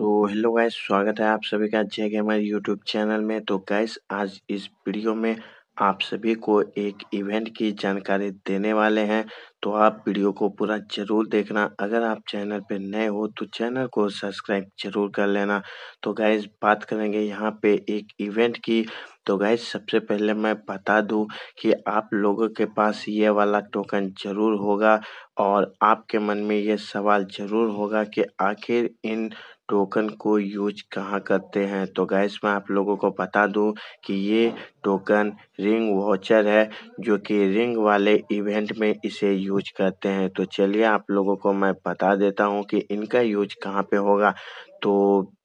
तो hello guys स्वागत है आप सभी का जय गेमर यूट्यूब चैनल में तो गाइस आज इस वीडियो में आप सभी को एक इवेंट की जानकारी देने वाले हैं तो आप वीडियो को पूरा जरूर देखना अगर आप चैनल पर नए हो तो चैनल को सब्सक्राइब जरूर कर लेना तो गाइज बात करेंगे यहाँ पे एक इवेंट की तो गाइज सबसे पहले मैं बता दूं कि आप लोगों के पास ये वाला टोकन जरूर होगा और आपके मन में ये सवाल जरूर होगा कि आखिर इन टोकन को यूज कहाँ करते हैं तो गैस मैं आप लोगों को बता दूं कि ये टोकन रिंग वॉचर है जो कि रिंग वाले इवेंट में इसे यूज करते हैं तो चलिए आप लोगों को मैं बता देता हूँ कि इनका यूज कहाँ पे होगा तो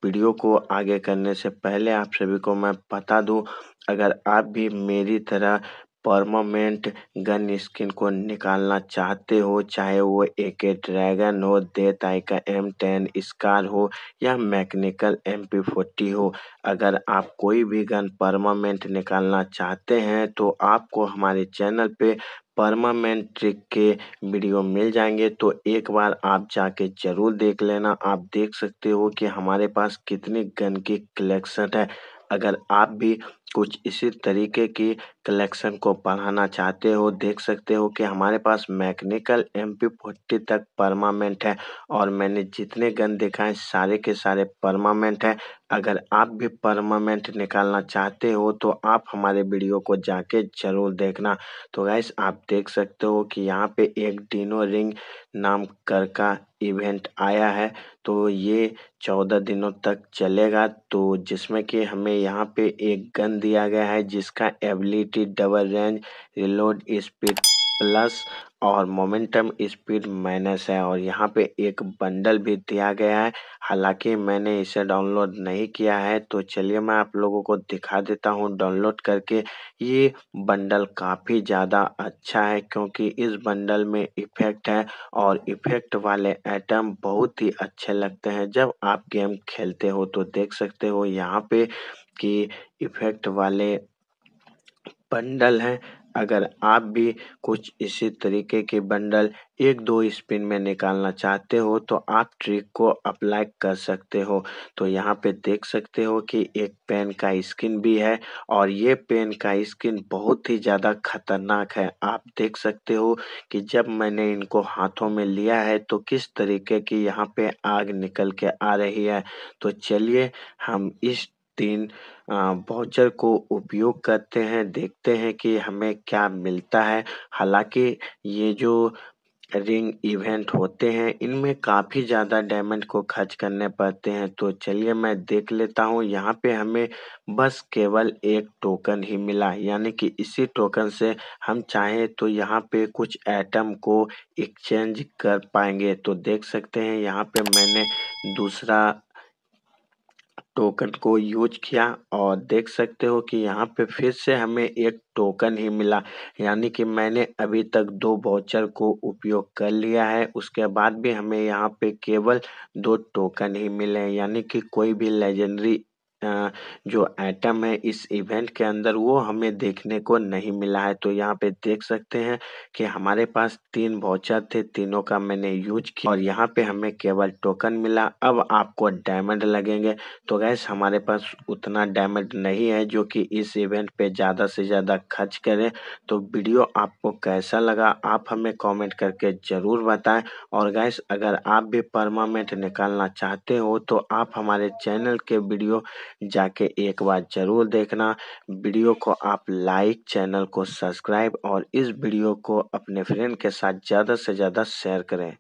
वीडियो को आगे करने से पहले आप सभी को मैं बता दूं अगर आप भी मेरी तरह परमामेंट गन स्किन को निकालना चाहते हो चाहे वो ए के ड्रैगन हो दे का एम टेन स्कार हो या मैकेनिकल एम पी फोर्टी हो अगर आप कोई भी गन परमामेंट निकालना चाहते हैं तो आपको हमारे चैनल पे परमामेंट ट्रिक के वीडियो मिल जाएंगे तो एक बार आप जाके ज़रूर देख लेना आप देख सकते हो कि हमारे पास कितनी गन की कलेक्शन है अगर आप भी कुछ इसी तरीके की कलेक्शन को बढ़ाना चाहते हो देख सकते हो कि हमारे पास मैकेनिकल एम पी फोर्टी तक परमानेंट है और मैंने जितने गन है सारे के सारे परमानेंट हैं अगर आप भी परमानेंट निकालना चाहते हो तो आप हमारे वीडियो को जाके ज़रूर देखना तो गैस आप देख सकते हो कि यहाँ पे एक डिनो रिंग नाम कर का इवेंट आया है तो ये चौदह दिनों तक चलेगा तो जिसमें कि हमें यहाँ पे एक गन दिया गया है जिसका ability velocity double range reload speed plus और मोमेंटम स्पीड माइनस है और यहाँ पे एक बंडल भी दिया गया है हालांकि मैंने इसे डाउनलोड नहीं किया है तो चलिए मैं आप लोगों को दिखा देता हूँ डाउनलोड करके ये बंडल काफ़ी ज़्यादा अच्छा है क्योंकि इस बंडल में इफ़ेक्ट है और इफ़ेक्ट वाले आइटम बहुत ही अच्छे लगते हैं जब आप गेम खेलते हो तो देख सकते हो यहाँ पे कि इफ़ेक्ट वाले बंडल हैं अगर आप भी कुछ इसी तरीके के बंडल एक दो स्पिन में निकालना चाहते हो तो आप ट्रिक को अप्लाई कर सकते हो तो यहाँ पे देख सकते हो कि एक पेन का स्किन भी है और ये पेन का स्किन बहुत ही ज़्यादा खतरनाक है आप देख सकते हो कि जब मैंने इनको हाथों में लिया है तो किस तरीके की यहाँ पे आग निकल के आ रही है तो चलिए हम इस तीन वाउचर को उपयोग करते हैं देखते हैं कि हमें क्या मिलता है हालाँकि ये जो रिंग इवेंट होते हैं इनमें काफ़ी ज़्यादा डायमंड को खर्च करने पड़ते हैं तो चलिए मैं देख लेता हूँ यहाँ पे हमें बस केवल एक टोकन ही मिला यानी कि इसी टोकन से हम चाहें तो यहाँ पे कुछ आइटम को एक्सचेंज कर पाएंगे तो देख सकते हैं यहाँ पे मैंने दूसरा टोकन को यूज़ किया और देख सकते हो कि यहाँ पे फिर से हमें एक टोकन ही मिला यानी कि मैंने अभी तक दो बाउचर को उपयोग कर लिया है उसके बाद भी हमें यहाँ पे केवल दो टोकन ही मिले हैं यानी कि कोई भी लेजेंडरी जो एटम है इस इवेंट के अंदर वो हमें देखने को नहीं मिला है। तो यहाँ पे देख सकते हैं कि हमारे पास तीन वाउचर थे तीनों का मैंने यूज़ किया और यहाँ पे हमें केवल टोकन मिला। अब आपको डायमंड लगेंगे तो गैस हमारे पास उतना डायमंड नहीं है जो कि इस इवेंट पे ज़्यादा से ज़्यादा खर्च करें। तो वीडियो आपको कैसा लगा आप हमें कॉमेंट करके ज़रूर बताएँ और गैस अगर आप भी परमानेंट निकालना चाहते हो तो आप हमारे चैनल के वीडियो जाके एक बार जरूर देखना वीडियो को आप लाइक चैनल को सब्सक्राइब और इस वीडियो को अपने फ्रेंड के साथ ज़्यादा से ज़्यादा शेयर करें